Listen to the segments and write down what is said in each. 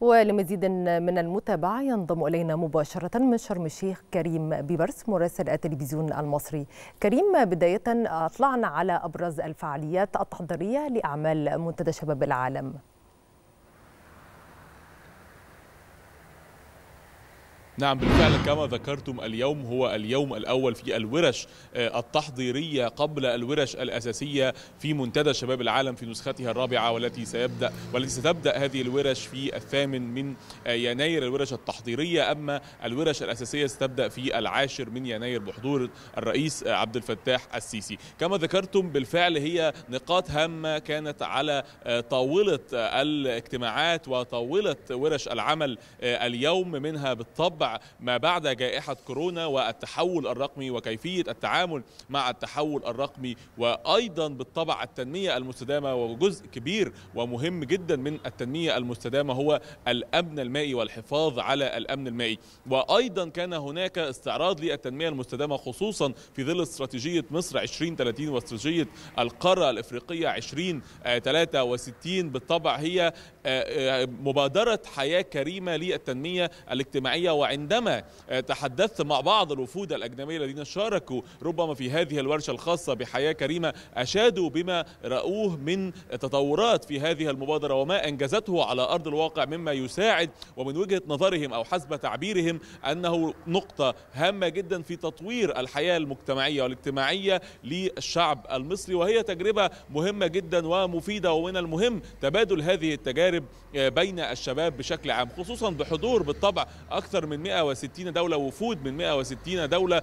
ولمزيد من المتابعة ينضم إلينا مباشرة من شرم الشيخ كريم بيبرس مراسل التلفزيون المصري كريم بداية أطلعنا على أبرز الفعاليات التحضيرية لأعمال منتدى شباب العالم نعم بالفعل كما ذكرتم اليوم هو اليوم الأول في الورش آه، التحضيرية قبل الورش الأساسية في منتدى شباب العالم في نسختها الرابعة والتي سيبدأ والتي ستبدأ هذه الورش في الثامن من آه، يناير الورش التحضيرية أما الورش الأساسية ستبدأ في العاشر من يناير بحضور الرئيس آه، عبد الفتاح السيسي كما ذكرتم بالفعل هي نقاط هامة كانت على طاولة الاجتماعات وطاولة ورش العمل اليوم منها بالطبع ما بعد جائحة كورونا والتحول الرقمي وكيفية التعامل مع التحول الرقمي وأيضا بالطبع التنمية المستدامة وجزء كبير ومهم جدا من التنمية المستدامة هو الأمن المائي والحفاظ على الأمن المائي وأيضا كان هناك استعراض للتنمية المستدامة خصوصا في ظل استراتيجية مصر 2030 واستراتيجية القارة الإفريقية 2063 بالطبع هي آه، آه، مبادرة حياة كريمة للتنمية الاجتماعية وعندما آه، تحدثت مع بعض الوفود الأجنبية الذين شاركوا ربما في هذه الورشة الخاصة بحياة كريمة أشادوا بما رأوه من تطورات في هذه المبادرة وما أنجزته على أرض الواقع مما يساعد ومن وجهة نظرهم أو حسب تعبيرهم أنه نقطة هامة جدا في تطوير الحياة المجتمعية والاجتماعية للشعب المصري وهي تجربة مهمة جدا ومفيدة ومن المهم تبادل هذه التجارب التجارب آه، بين الشباب بشكل عام خصوصا بحضور بالطبع أكثر من 160 دولة وفود من 160 دولة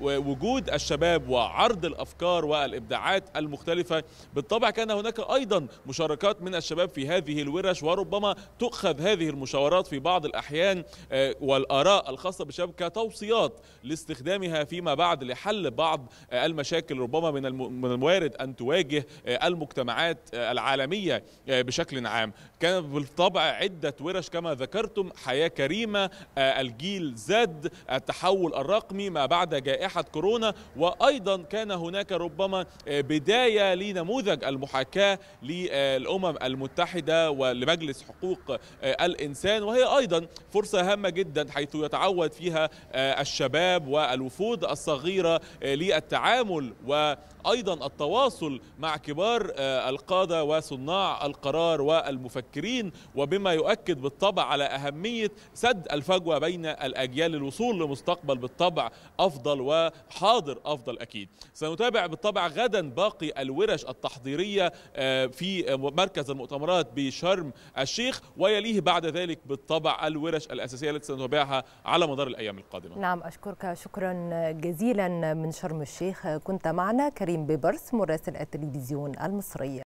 ووجود الشباب وعرض الأفكار والإبداعات المختلفة بالطبع كان هناك أيضا مشاركات من الشباب في هذه الورش وربما تؤخذ هذه المشاورات في بعض الأحيان آه، والآراء الخاصة بالشباب كتوصيات لاستخدامها فيما بعد لحل بعض المشاكل ربما من الموارد أن تواجه آه، المجتمعات العالمية بشكل عام كان بالطبع عدة ورش كما ذكرتم حياة كريمة آه، الجيل زد التحول الرقمي ما بعد جائحة كورونا وأيضا كان هناك ربما آه، بداية لنموذج المحاكاة للأمم المتحدة ولمجلس حقوق آه، الإنسان وهي أيضا فرصة هامة جدا حيث يتعود فيها الشباب والوفود الصغيرة للتعامل وأيضا التواصل مع كبار القادة وصناع القرار والمفكرين المفكرين وبما يؤكد بالطبع على أهمية سد الفجوة بين الأجيال للوصول لمستقبل بالطبع أفضل وحاضر أفضل أكيد سنتابع بالطبع غدا باقي الورش التحضيرية آه، في مركز المؤتمرات بشرم الشيخ ويليه بعد ذلك بالطبع الورش الأساسية التي سنتابعها على مدار الأيام القادمة نعم أشكرك شكرا جزيلا من شرم الشيخ كنت معنا كريم بيبرس مراسل التلفزيون المصري